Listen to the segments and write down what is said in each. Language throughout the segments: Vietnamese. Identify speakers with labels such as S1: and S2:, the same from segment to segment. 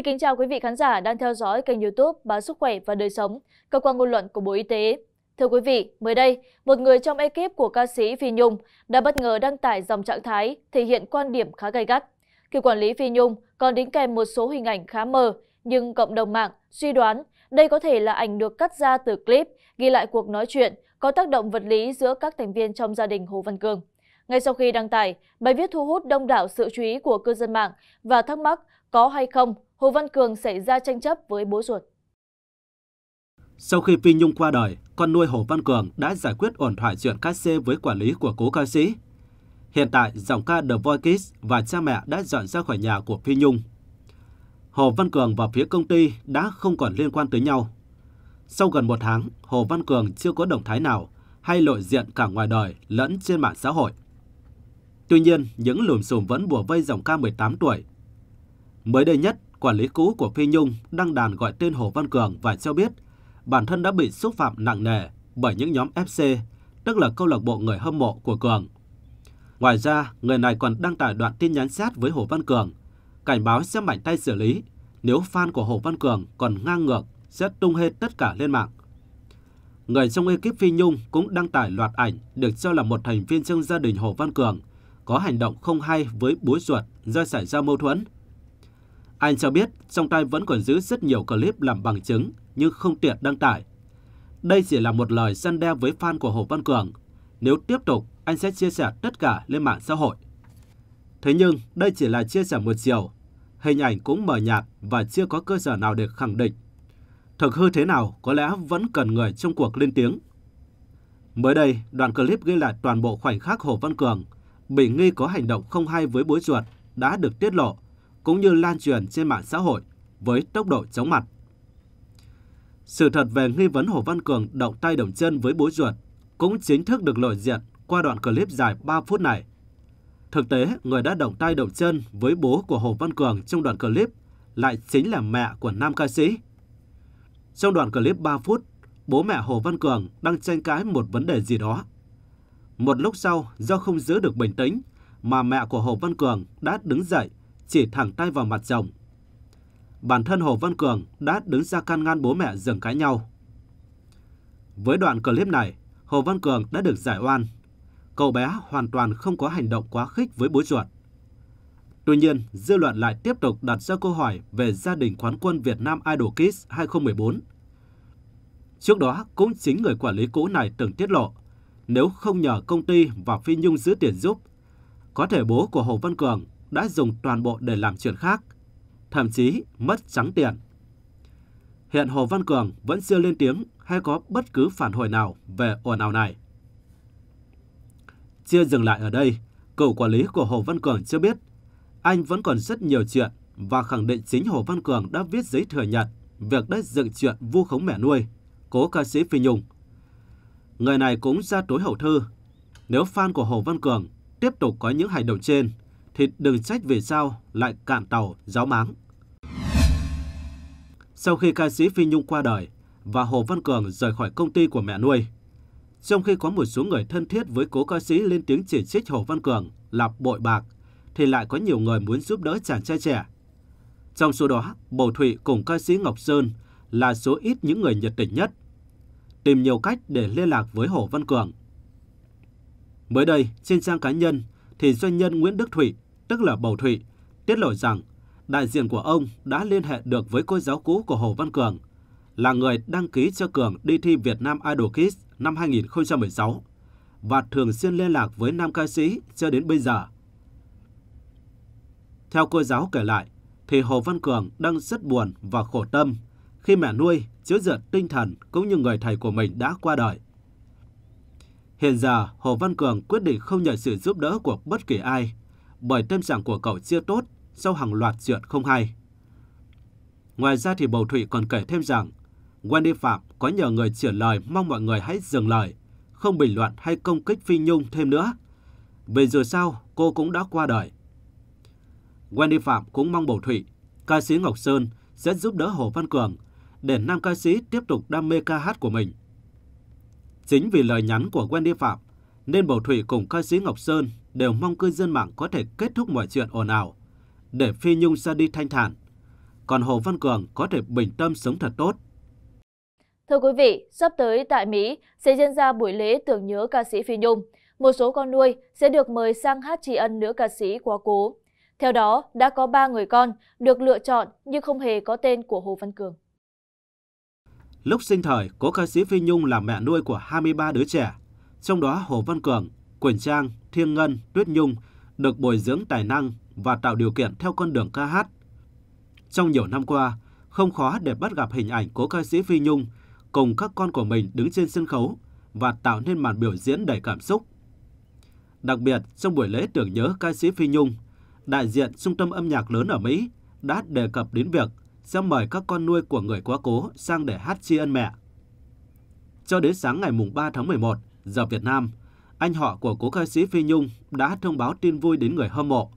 S1: Xin kính chào quý vị khán giả đang theo dõi kênh youtube Báo Sức Khỏe và Đời Sống, cơ quan ngôn luận của Bộ Y tế. Thưa quý vị, mới đây, một người trong ekip của ca sĩ Phi Nhung đã bất ngờ đăng tải dòng trạng thái thể hiện quan điểm khá gay gắt. Cựu quản lý Phi Nhung còn đính kèm một số hình ảnh khá mờ, nhưng cộng đồng mạng suy đoán đây có thể là ảnh được cắt ra từ clip ghi lại cuộc nói chuyện có tác động vật lý giữa các thành viên trong gia đình Hồ Văn Cường. Ngay sau khi đăng tải, bài viết thu hút đông đảo sự chú ý của cư dân mạng và thắc mắc có hay không Hồ Văn Cường xảy ra tranh chấp với bố ruột.
S2: Sau khi Phi Nhung qua đời, con nuôi Hồ Văn Cường đã giải quyết ổn thỏa chuyện ca xê với quản lý của cố ca sĩ. Hiện tại, giọng ca The Voice Kids và cha mẹ đã dọn ra khỏi nhà của Phi Nhung. Hồ Văn Cường và phía công ty đã không còn liên quan tới nhau. Sau gần một tháng, Hồ Văn Cường chưa có động thái nào hay lộ diện cả ngoài đời lẫn trên mạng xã hội. Tuy nhiên, những lùm xùm vẫn bùa vây giọng ca 18 tuổi. Mới đây nhất, quản lý cũ của Phi Nhung đăng đàn gọi tên Hồ Văn Cường và cho biết bản thân đã bị xúc phạm nặng nề bởi những nhóm FC, tức là câu lạc bộ người hâm mộ của Cường. Ngoài ra, người này còn đăng tải đoạn tin nhắn chat với Hồ Văn Cường, cảnh báo sẽ mạnh tay xử lý, nếu fan của Hồ Văn Cường còn ngang ngược sẽ tung hết tất cả lên mạng. Người trong ekip Phi Nhung cũng đăng tải loạt ảnh được cho là một thành viên trong gia đình Hồ Văn Cường có hành động không hay với bố ruột do xảy ra mâu thuẫn anh cho biết trong tay vẫn còn giữ rất nhiều clip làm bằng chứng nhưng không tiện đăng tải. Đây chỉ là một lời săn đe với fan của Hồ Văn Cường. Nếu tiếp tục, anh sẽ chia sẻ tất cả lên mạng xã hội. Thế nhưng, đây chỉ là chia sẻ một chiều. Hình ảnh cũng mờ nhạt và chưa có cơ sở nào để khẳng định. Thực hư thế nào có lẽ vẫn cần người trong cuộc lên tiếng. Mới đây, đoạn clip ghi lại toàn bộ khoảnh khắc Hồ Văn Cường bị nghi có hành động không hay với bối ruột đã được tiết lộ cũng như lan truyền trên mạng xã hội với tốc độ chóng mặt. Sự thật về nghi vấn Hồ Văn Cường động tay động chân với bố ruột cũng chính thức được lộ diện qua đoạn clip dài 3 phút này. Thực tế, người đã động tay động chân với bố của Hồ Văn Cường trong đoạn clip lại chính là mẹ của nam ca sĩ. Trong đoạn clip 3 phút, bố mẹ Hồ Văn Cường đang tranh cãi một vấn đề gì đó. Một lúc sau, do không giữ được bình tĩnh, mà mẹ của Hồ Văn Cường đã đứng dậy chỉ thẳng tay vào mặt chồng. Bản thân Hồ Văn Cường đã đứng ra can ngăn bố mẹ dừng cãi nhau. Với đoạn clip này, Hồ Văn Cường đã được giải oan. Cậu bé hoàn toàn không có hành động quá khích với bố chuột. Tuy nhiên, dư luận lại tiếp tục đặt ra câu hỏi về gia đình quán quân Việt Nam Idol Kids 2014. Trước đó, cũng chính người quản lý cũ này từng tiết lộ, nếu không nhờ công ty và Phi Nhung giữ tiền giúp, có thể bố của Hồ Văn Cường đã dùng toàn bộ để làm chuyện khác, thậm chí mất trắng tiền. Hiện Hồ Văn Cường vẫn chưa lên tiếng hay có bất cứ phản hồi nào về ồn ào này. Chưa dừng lại ở đây, cựu quản lý của Hồ Văn Cường chưa biết anh vẫn còn rất nhiều chuyện và khẳng định chính Hồ Văn Cường đã viết giấy thừa nhận việc đã dựng chuyện vu khống mẹ nuôi, cố ca sĩ Phi Nhung. Người này cũng ra tối hậu thư. Nếu fan của Hồ Văn Cường tiếp tục có những hành động trên, thì đừng trách về sao lại cạn tàu giáo máng. Sau khi ca sĩ Phi Nhung qua đời và Hồ Văn Cường rời khỏi công ty của mẹ nuôi, trong khi có một số người thân thiết với cố ca sĩ lên tiếng chỉ trích Hồ Văn Cường là bội bạc, thì lại có nhiều người muốn giúp đỡ chàng trai trẻ. Trong số đó, Bầu Thụy cùng ca sĩ Ngọc Sơn là số ít những người nhiệt tình nhất, tìm nhiều cách để liên lạc với Hồ Văn Cường. Mới đây, trên trang cá nhân thì doanh nhân Nguyễn Đức Thụy tức là Bầu Thụy, tiết lộ rằng đại diện của ông đã liên hệ được với cô giáo cũ của Hồ Văn Cường, là người đăng ký cho Cường đi thi Việt Nam Idol Kids năm 2016 và thường xuyên liên lạc với nam ca sĩ cho đến bây giờ. Theo cô giáo kể lại, thì Hồ Văn Cường đang rất buồn và khổ tâm khi mẹ nuôi, chứa dựa tinh thần cũng như người thầy của mình đã qua đời. Hiện giờ, Hồ Văn Cường quyết định không nhận sự giúp đỡ của bất kỳ ai bởi tâm trạng của cậu chưa tốt sau hàng loạt chuyện không hay. Ngoài ra thì Bầu Thụy còn kể thêm rằng Wendy Phạm có nhờ người chuyển lời mong mọi người hãy dừng lời, không bình luận hay công kích Phi Nhung thêm nữa. Vì dù sao, cô cũng đã qua đời. Wendy Phạm cũng mong Bầu Thụy, ca sĩ Ngọc Sơn sẽ giúp đỡ Hồ Văn Cường để nam ca sĩ tiếp tục đam mê ca hát của mình. Chính vì lời nhắn của Wendy Phạm nên Bầu Thụy cùng ca sĩ Ngọc Sơn đều mong cư dân mạng có thể kết thúc mọi chuyện ồn ào, để Phi Nhung ra đi thanh thản. Còn Hồ Văn Cường có thể bình tâm sống thật tốt.
S1: Thưa quý vị, sắp tới tại Mỹ sẽ diễn ra buổi lễ tưởng nhớ ca sĩ Phi Nhung. Một số con nuôi sẽ được mời sang hát tri ân nữ ca sĩ quá cố. Theo đó, đã có 3 người con được lựa chọn nhưng không hề có tên của Hồ Văn Cường.
S2: Lúc sinh thời, cố ca sĩ Phi Nhung là mẹ nuôi của 23 đứa trẻ, trong đó Hồ Văn Cường, Quỳnh Trang, Thiên Ngân, Tuyết Nhung được bồi dưỡng tài năng và tạo điều kiện theo con đường ca hát. Trong nhiều năm qua, không khó để bắt gặp hình ảnh cố ca sĩ Phi Nhung cùng các con của mình đứng trên sân khấu và tạo nên màn biểu diễn đầy cảm xúc. Đặc biệt, trong buổi lễ tưởng nhớ ca sĩ Phi Nhung, đại diện trung tâm âm nhạc lớn ở Mỹ đã đề cập đến việc sẽ mời các con nuôi của người quá cố sang để hát tri ân mẹ. Cho đến sáng ngày 3 tháng 11 giờ Việt Nam, anh họ của cố ca sĩ Phi Nhung đã thông báo tin vui đến người hâm mộ.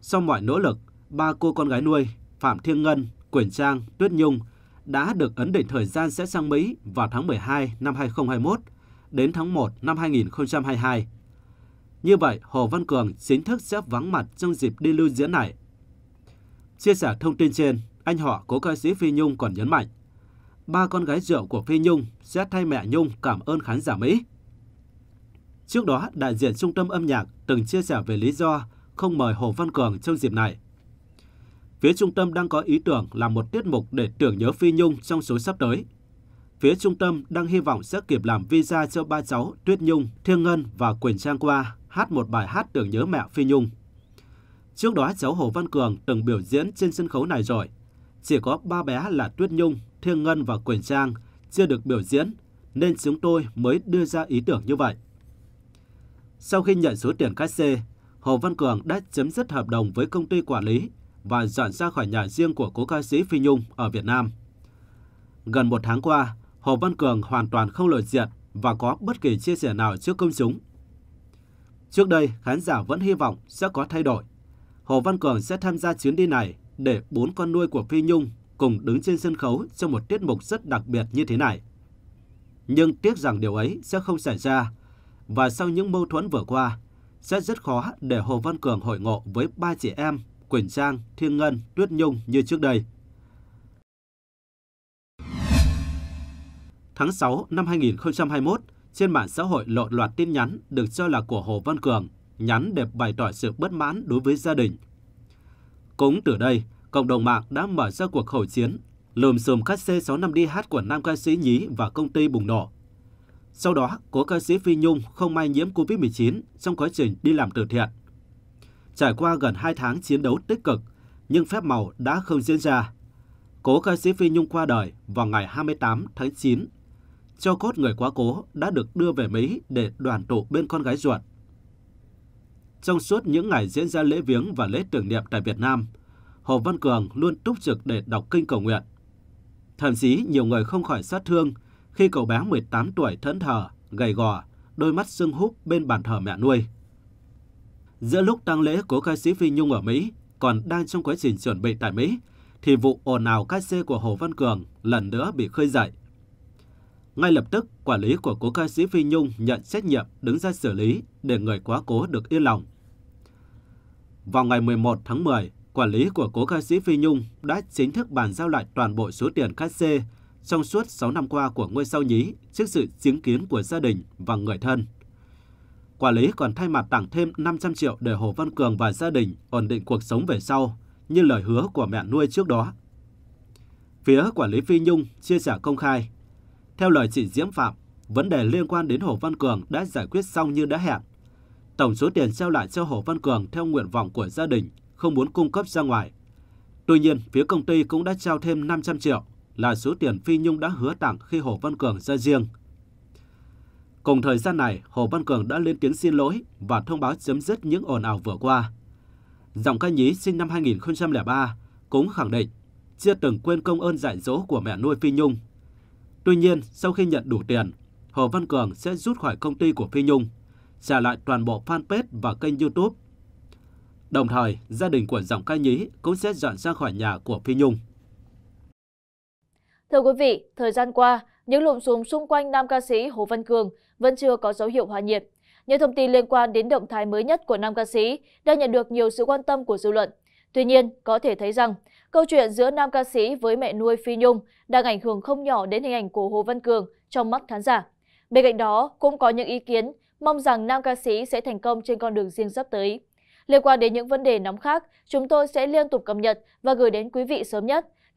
S2: Sau mọi nỗ lực, ba cô con gái nuôi Phạm Thiên Ngân, Quỳnh Trang, Tuyết Nhung đã được ấn định thời gian sẽ sang Mỹ vào tháng 12 năm 2021 đến tháng 1 năm 2022. Như vậy, Hồ Văn Cường chính thức sẽ vắng mặt trong dịp đi lưu diễn này. Chia sẻ thông tin trên, anh họ của ca sĩ Phi Nhung còn nhấn mạnh, ba con gái rượu của Phi Nhung sẽ thay mẹ Nhung cảm ơn khán giả Mỹ. Trước đó, đại diện trung tâm âm nhạc từng chia sẻ về lý do không mời Hồ Văn Cường trong dịp này. Phía trung tâm đang có ý tưởng làm một tiết mục để tưởng nhớ Phi Nhung trong số sắp tới. Phía trung tâm đang hy vọng sẽ kịp làm visa cho ba cháu Tuyết Nhung, Thiên Ngân và Quỳnh Trang qua hát một bài hát tưởng nhớ mẹ Phi Nhung. Trước đó cháu Hồ Văn Cường từng biểu diễn trên sân khấu này rồi. Chỉ có ba bé là Tuyết Nhung, Thiên Ngân và Quỳnh Trang chưa được biểu diễn nên chúng tôi mới đưa ra ý tưởng như vậy. Sau khi nhận số tiền cát xê, Hồ Văn Cường đã chấm dứt hợp đồng với công ty quản lý và dọn ra khỏi nhà riêng của cố ca sĩ Phi Nhung ở Việt Nam. Gần một tháng qua, Hồ Văn Cường hoàn toàn không lộ diện và có bất kỳ chia sẻ nào trước công chúng. Trước đây, khán giả vẫn hy vọng sẽ có thay đổi. Hồ Văn Cường sẽ tham gia chuyến đi này để bốn con nuôi của Phi Nhung cùng đứng trên sân khấu trong một tiết mục rất đặc biệt như thế này. Nhưng tiếc rằng điều ấy sẽ không xảy ra và sau những mâu thuẫn vừa qua, sẽ rất khó để Hồ Văn Cường hội ngộ với ba chị em Quỳnh Trang, Thiên Ngân, Tuyết Nhung như trước đây. Tháng 6 năm 2021, trên mạng xã hội lộ loạt tin nhắn được cho là của Hồ Văn Cường, nhắn để bày tỏ sự bất mãn đối với gia đình. Cũng từ đây, cộng đồng mạng đã mở ra cuộc khẩu chiến, lùm xùm các C65 đi hát của nam ca sĩ Nhí và công ty bùng nổ. Sau đó, cố ca sĩ Phi Nhung không may nhiễm COVID-19 trong quá trình đi làm từ thiện. Trải qua gần 2 tháng chiến đấu tích cực, nhưng phép màu đã không diễn ra. Cố ca sĩ Phi Nhung qua đời vào ngày 28 tháng 9. Cho cốt người quá cố đã được đưa về Mỹ để đoàn tụ bên con gái ruột. Trong suốt những ngày diễn ra lễ viếng và lễ tưởng niệm tại Việt Nam, Hồ Văn Cường luôn túc trực để đọc kinh cầu nguyện. Thậm chí nhiều người không khỏi sát thương khi cậu bé 18 tuổi thẫn thờ, gầy gò, đôi mắt sưng húp bên bàn thờ mẹ nuôi. Giữa lúc tang lễ của ca sĩ Phi Nhung ở Mỹ còn đang trong quá trình chuẩn bị tại Mỹ, thì vụ ồn ào ca sĩ của Hồ Văn Cường lần nữa bị khơi dậy. Ngay lập tức, quản lý của cố ca sĩ Phi Nhung nhận trách nhiệm đứng ra xử lý để người quá cố được yên lòng. Vào ngày 11 tháng 10, quản lý của cố ca sĩ Phi Nhung đã chính thức bàn giao lại toàn bộ số tiền ca sĩ trong suốt 6 năm qua của ngôi sao nhí trước sự chứng kiến của gia đình và người thân. Quản lý còn thay mặt tặng thêm 500 triệu để Hồ Văn Cường và gia đình ổn định cuộc sống về sau, như lời hứa của mẹ nuôi trước đó. Phía quản lý Phi Nhung chia sẻ công khai, theo lời chị Diễm Phạm, vấn đề liên quan đến Hồ Văn Cường đã giải quyết xong như đã hẹn. Tổng số tiền trao lại cho Hồ Văn Cường theo nguyện vọng của gia đình không muốn cung cấp ra ngoài. Tuy nhiên, phía công ty cũng đã trao thêm 500 triệu là số tiền Phi Nhung đã hứa tặng khi Hồ Văn Cường ra riêng. Cùng thời gian này, Hồ Văn Cường đã lên tiếng xin lỗi và thông báo chấm dứt những ồn ào vừa qua. Giọng ca nhí sinh năm 2003 cũng khẳng định chưa từng quên công ơn dạy dỗ của mẹ nuôi Phi Nhung. Tuy nhiên, sau khi nhận đủ tiền, Hồ Văn Cường sẽ rút khỏi công ty của Phi Nhung, trả lại toàn bộ fanpage và kênh YouTube. Đồng thời, gia đình của giọng ca nhí cũng sẽ dọn ra khỏi nhà của Phi Nhung.
S1: Thưa quý vị, thời gian qua, những lùm xùm xung quanh nam ca sĩ Hồ Văn Cường vẫn chưa có dấu hiệu hòa nhiệt. Những thông tin liên quan đến động thái mới nhất của nam ca sĩ đã nhận được nhiều sự quan tâm của dư luận. Tuy nhiên, có thể thấy rằng câu chuyện giữa nam ca sĩ với mẹ nuôi Phi Nhung đang ảnh hưởng không nhỏ đến hình ảnh của Hồ Văn Cường trong mắt khán giả. Bên cạnh đó, cũng có những ý kiến mong rằng nam ca sĩ sẽ thành công trên con đường riêng sắp tới. Liên quan đến những vấn đề nóng khác, chúng tôi sẽ liên tục cập nhật và gửi đến quý vị sớm nhất.